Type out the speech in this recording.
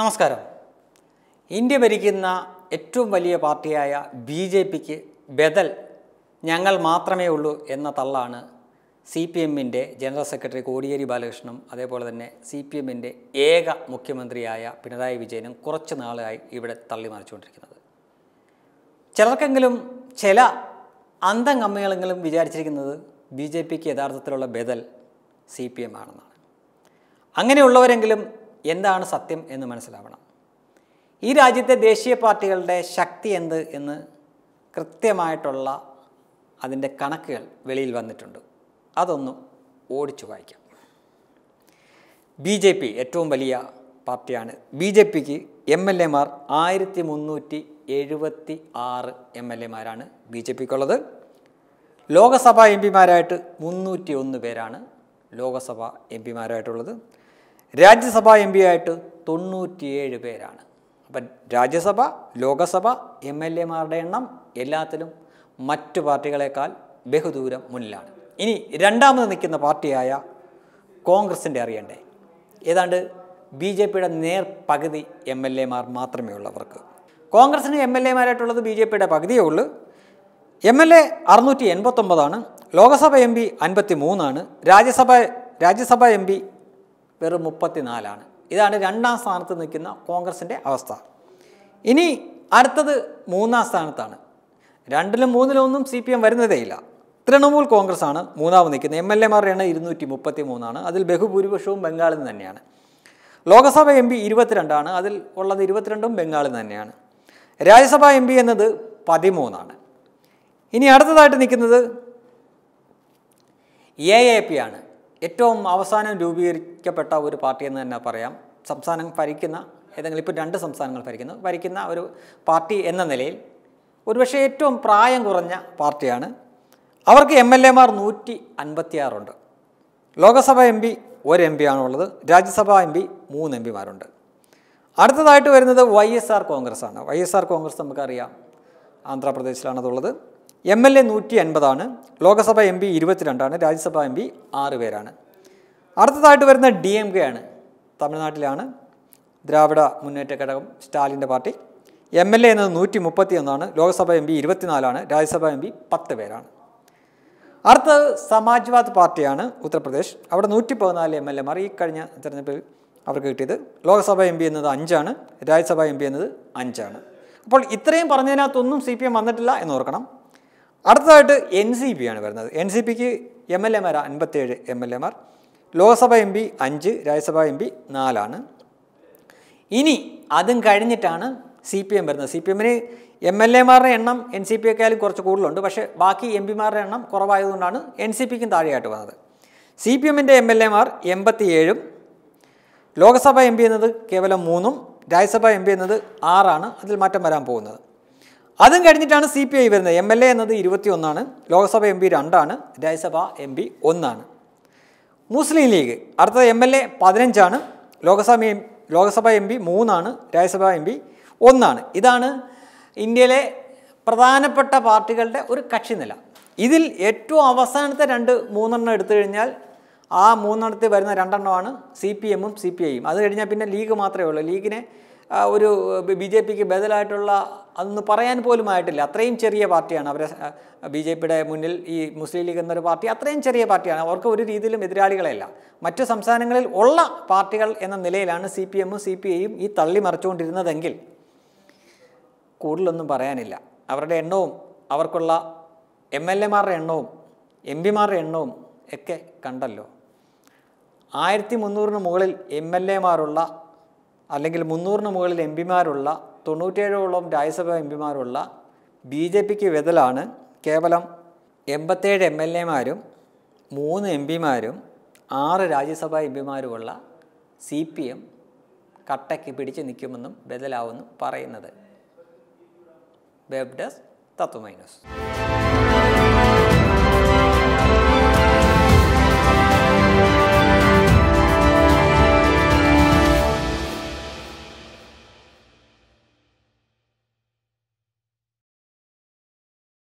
നമസ്കാരം ഇന്ത്യ ഭരിക്കുന്ന ഏറ്റവും വലിയ പാർട്ടിയായ ബി ജെ പിക്ക് ബദൽ ഞങ്ങൾ മാത്രമേ ഉള്ളൂ എന്ന തള്ളാണ് സി പി എമ്മിൻ്റെ ജനറൽ സെക്രട്ടറി കോടിയേരി ബാലകൃഷ്ണനും അതേപോലെ തന്നെ സി പി എമ്മിൻ്റെ ഏക മുഖ്യമന്ത്രിയായ പിണറായി വിജയനും കുറച്ച് നാളായി ഇവിടെ തള്ളി മറിച്ചുകൊണ്ടിരിക്കുന്നത് ചിലർക്കെങ്കിലും ചില അന്തം കമ്മികളെങ്കിലും വിചാരിച്ചിരിക്കുന്നത് ബി ജെ പിക്ക് യഥാർത്ഥത്തിലുള്ള ബദൽ സി പി എം ആണെന്നാണ് അങ്ങനെയുള്ളവരെങ്കിലും എന്താണ് സത്യം എന്ന് മനസ്സിലാവണം ഈ രാജ്യത്തെ ദേശീയ പാർട്ടികളുടെ ശക്തി എന്ത് എന്ന് കൃത്യമായിട്ടുള്ള അതിൻ്റെ കണക്കുകൾ വെളിയിൽ വന്നിട്ടുണ്ട് അതൊന്ന് ഓടിച്ചു വായിക്കാം ബി ജെ പി ഏറ്റവും വലിയ പാർട്ടിയാണ് ബി ജെ പിക്ക് എം എൽ മാർ ആയിരത്തി മുന്നൂറ്റി എഴുപത്തി ആറ് എം എൽ എമാരാണ് ബി ജെ പിക്കുള്ളത് ലോകസഭാ എം പിമാരായിട്ട് മുന്നൂറ്റി ഒന്ന് പേരാണ് ലോകസഭാ എം പിമാരായിട്ടുള്ളത് രാജ്യസഭാ എം പി ആയിട്ട് തൊണ്ണൂറ്റിയേഴ് പേരാണ് അപ്പം രാജ്യസഭ ലോകസഭ എം എൽ എമാരുടെ എണ്ണം എല്ലാത്തിലും മറ്റു പാർട്ടികളെക്കാൾ ബഹുദൂരം മുന്നിലാണ് ഇനി രണ്ടാമത് നിൽക്കുന്ന പാർട്ടിയായ കോൺഗ്രസിൻ്റെ അറിയണ്ടേ ഏതാണ്ട് ബി ജെ പിയുടെ നേർ പകുതി എം എൽ എമാർ മാത്രമേ ഉള്ളവർക്ക് കോൺഗ്രസിന് എം എൽ എമാരായിട്ടുള്ളത് ബി ജെ പിയുടെ പകുതിയേ ഉള്ളൂ എം എൽ എ അറുന്നൂറ്റി എൺപത്തൊമ്പതാണ് ലോകസഭ എം പി അൻപത്തി മൂന്നാണ് രാജ്യസഭ രാജ്യസഭ എം പി വെറും മുപ്പത്തിനാലാണ് ഇതാണ് രണ്ടാം സ്ഥാനത്ത് നിൽക്കുന്ന കോൺഗ്രസിൻ്റെ അവസ്ഥ ഇനി അടുത്തത് മൂന്നാം സ്ഥാനത്താണ് രണ്ടിലും മൂന്നിലും ഒന്നും സി പി എം വരുന്നതേയില്ല തൃണമൂൽ കോൺഗ്രസ് ആണ് മൂന്നാമത് നിൽക്കുന്നത് എം എൽ എമാരുടെ എണ്ണം ഇരുന്നൂറ്റി മുപ്പത്തി മൂന്നാണ് അതിൽ ബഹുഭൂരിപക്ഷവും ബംഗാളിൽ നിന്ന് തന്നെയാണ് ലോക്സഭ എം പി ഇരുപത്തിരണ്ടാണ് അതിൽ ഉള്ളത് ഇരുപത്തിരണ്ടും ബംഗാളിൽ നിന്ന് തന്നെയാണ് രാജ്യസഭ എം പി എന്നത് പതിമൂന്നാണ് ഇനി അടുത്തതായിട്ട് നിൽക്കുന്നത് എ എ പി ആണ് ഏറ്റവും അവസാനം രൂപീകരിക്കപ്പെട്ട ഒരു പാർട്ടി എന്ന് തന്നെ പറയാം സംസ്ഥാനം ഭരിക്കുന്ന ഏതെങ്കിലും ഇപ്പോൾ രണ്ട് സംസ്ഥാനങ്ങൾ ഭരിക്കുന്നു ഭരിക്കുന്ന ഒരു പാർട്ടി എന്ന നിലയിൽ ഒരുപക്ഷെ ഏറ്റവും പ്രായം കുറഞ്ഞ പാർട്ടിയാണ് അവർക്ക് എം എൽ എമാർ നൂറ്റി അൻപത്തിയാറുണ്ട് ലോകസഭ എം പി ഒരു എം പി ആണുള്ളത് രാജ്യസഭ എം പി മൂന്ന് എം പിമാരുണ്ട് അടുത്തതായിട്ട് വരുന്നത് വൈ എസ് ആർ കോൺഗ്രസ് ആണ് വൈ എസ് ആർ കോൺഗ്രസ് നമുക്കറിയാം ആന്ധ്രാപ്രദേശിലാണതുള്ളത് എം എൽ എ നൂറ്റി അൻപതാണ് ലോക്സഭ എം പി ഇരുപത്തിരണ്ടാണ് രാജ്യസഭ എം പി ആറ് പേരാണ് അടുത്തതായിട്ട് വരുന്ന ഡി എം കെ ആണ് തമിഴ്നാട്ടിലാണ് ദ്രാവിഡ മുന്നേറ്റ ഘടകം സ്റ്റാലിൻ്റെ പാർട്ടി എം എൽ എ എന്നത് നൂറ്റി മുപ്പത്തി ഒന്നാണ് ലോക്സഭ എം പി ഇരുപത്തിനാലാണ് രാജ്യസഭ എം പി പത്ത് പേരാണ് അടുത്തത് സമാജ്വാദ് പാർട്ടിയാണ് ഉത്തർപ്രദേശ് അവിടെ നൂറ്റി പതിനാല് എം എൽ എമാർ ഈ കഴിഞ്ഞ തെരഞ്ഞെടുപ്പിൽ അവർക്ക് കിട്ടിയത് ലോക്സഭ എം പി എന്നത് അഞ്ചാണ് രാജ്യസഭ എം പി എന്നത് അഞ്ചാണ് അപ്പോൾ ഇത്രയും പറഞ്ഞതിനകത്തൊന്നും സി പി എം വന്നിട്ടില്ല എന്ന് ഓർക്കണം അടുത്തതായിട്ട് എൻ സി പി ആണ് വരുന്നത് എൻ സി പിക്ക് എം എൽ എമാർ അൻപത്തേഴ് എം എൽ എമാർ ലോക്സഭ എം പി അഞ്ച് രാജ്യസഭ എം പി നാലാണ് ഇനി അതും കഴിഞ്ഞിട്ടാണ് സി പി എം വരുന്നത് സി പി എമ്മിന് എം എൽ എമാരുടെ എണ്ണം എൻ സി പിയേക്കാളും കുറച്ച് കൂടുതലുണ്ട് പക്ഷേ ബാക്കി എം പിമാരുടെ എണ്ണം കുറവായതുകൊണ്ടാണ് എൻ സി പിക്കും താഴെയായിട്ട് വന്നത് സി പി എമ്മിൻ്റെ എം എൽ എമാർ എൺപത്തിയേഴും ലോക്സഭ എം പി എന്നത് കേവലം മൂന്നും രാജ്യസഭ എം പി എന്നത് ആറാണ് അതിൽ മാറ്റം വരാൻ പോകുന്നത് അതും കഴിഞ്ഞിട്ടാണ് സി പി ഐ വരുന്നത് എം എൽ എ എന്നത് ഇരുപത്തി ഒന്നാണ് ലോക്സഭ എം പി രണ്ടാണ് രാജ്യസഭ എം പി ഒന്നാണ് മുസ്ലിം ലീഗ് അടുത്തത് എം എൽ എ പതിനഞ്ചാണ് Lok Sabha M Lok Sabha M P മൂന്നാണ് രാജ്യസഭ എം പി ഒന്നാണ് ഇതാണ് ഇന്ത്യയിലെ പ്രധാനപ്പെട്ട പാർട്ടികളുടെ ഒരു കക്ഷി നില ഇതിൽ ഏറ്റവും അവസാനത്തെ രണ്ട് മൂന്നെണ്ണം എടുത്തു കഴിഞ്ഞാൽ ആ മൂന്നെണ്ണത്തിൽ വരുന്ന രണ്ടെണ്ണമാണ് സി പി എമ്മും സി പി ഐയും അത് കഴിഞ്ഞാൽ പിന്നെ ലീഗ് മാത്രമേ ഉള്ളൂ ലീഗിനെ ഒരു ബി ജെ പിക്ക് ബദലായിട്ടുള്ള അതൊന്ന് പറയാൻ പോലും ആയിട്ടില്ല അത്രയും ചെറിയ പാർട്ടിയാണ് അവരെ ബി ജെ പിയുടെ മുന്നിൽ ഈ മുസ്ലിം ലീഗ് എന്നൊരു പാർട്ടി അത്രയും ചെറിയ പാർട്ടിയാണ് അവർക്ക് ഒരു രീതിയിലും എതിരാളികളെയല്ല മറ്റു സംസ്ഥാനങ്ങളിൽ ഉള്ള പാർട്ടികൾ എന്ന നിലയിലാണ് സി പി എമ്മും സി പി ഐയും ഈ തള്ളി മറിച്ചുകൊണ്ടിരുന്നതെങ്കിൽ കൂടുതലൊന്നും പറയാനില്ല അവരുടെ എണ്ണവും അവർക്കുള്ള എം എൽ എമാരുടെ എണ്ണവും എം പിമാരുടെ എണ്ണവും ഒക്കെ കണ്ടല്ലോ ആയിരത്തി മുന്നൂറിന് മുകളിൽ എം എൽ എമാരുള്ള അല്ലെങ്കിൽ മുന്നൂറിന് മുകളിൽ എം പിമാരുള്ള തൊണ്ണൂറ്റേഴോളം രാജ്യസഭാ എം പിമാരുള്ള ബി ജെ പിക്ക് വിതലാണ് കേവലം എൺപത്തേഴ് എം എൽ എമാരും മൂന്ന് എം പിമാരും ആറ് രാജ്യസഭാ എം പിമാരുമുള്ള സി പി എം കട്ടയ്ക്ക് പിടിച്ച് നിൽക്കുമെന്നും ബദലാവുമെന്നും പറയുന്നത് വെബ് ഡെസ്ക് തത്വമൈനസ്